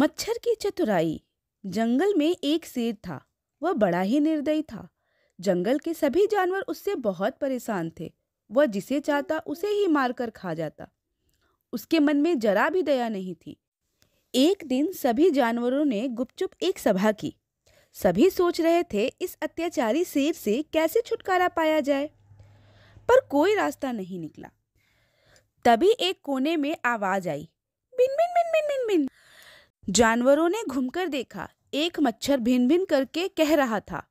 मच्छर की चतुराई जंगल में एक शेर था वह बड़ा ही निर्दयी था जंगल के सभी जानवर उससे बहुत परेशान थे वह जिसे चाहता उसे ही मारकर खा जाता उसके मन में जरा भी दया नहीं थी एक दिन सभी जानवरों ने गुपचुप एक सभा की सभी सोच रहे थे इस अत्याचारी शेर से कैसे छुटकारा पाया जाए पर कोई रास्ता नहीं निकला तभी एक कोने में आवाज आई जानवरों ने घूमकर देखा एक मच्छर भिन भिन करके कह रहा था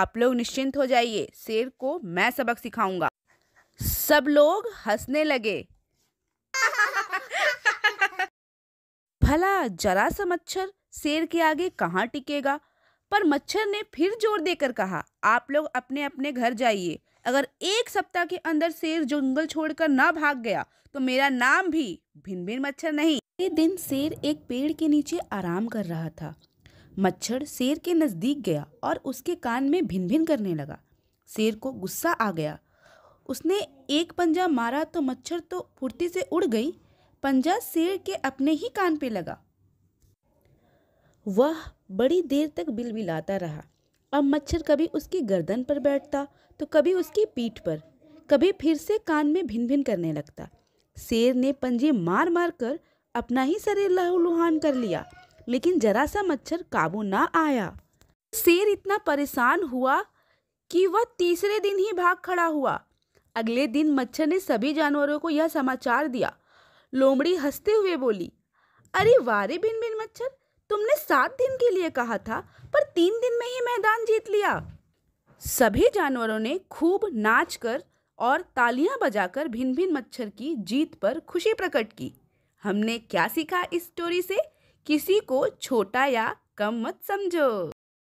आप लोग निश्चिंत हो जाइए शेर को मैं सबक सिखाऊंगा सब लोग हंसने लगे भला जरा सा मच्छर शेर के आगे कहाँ टिकेगा पर मच्छर ने फिर जोर देकर कहा आप लोग अपने अपने घर जाइए अगर एक सप्ताह के अंदर शेर जंगल छोड़कर ना भाग गया तो मेरा नाम भी भिन भिन मच्छर नहीं अगले दिन शेर एक पेड़ के नीचे आराम कर रहा था मच्छर शेर के नज़दीक गया और उसके कान में भिन भिन करने लगा शेर को गुस्सा आ गया उसने एक पंजा मारा तो मच्छर तो फुर्ती से उड़ गई पंजा शेर के अपने ही कान पे लगा वह बड़ी देर तक बिलबिलाता रहा अब मच्छर कभी उसकी गर्दन पर बैठता तो कभी उसकी पीठ पर कभी फिर से कान में भिन भिन करने लगता शेर ने पंजे मार मार कर अपना ही शरीर लहूलुहान कर लिया लेकिन जरा सा मच्छर काबू ना आया शेर इतना परेशान हुआ कि वह तीसरे दिन ही भाग खड़ा हुआ अगले दिन मच्छर ने सभी जानवरों को यह समाचार दिया लोमड़ी हंसते हुए बोली अरे वारे बिन बिन मच्छर तुमने सात दिन के लिए कहा था पर तीन दिन में ही मैदान जीत लिया सभी जानवरों ने खूब नाच कर और तालियां बजाकर भिन भिन मच्छर की जीत पर खुशी प्रकट की हमने क्या सीखा इस स्टोरी से किसी को छोटा या कम मत समझो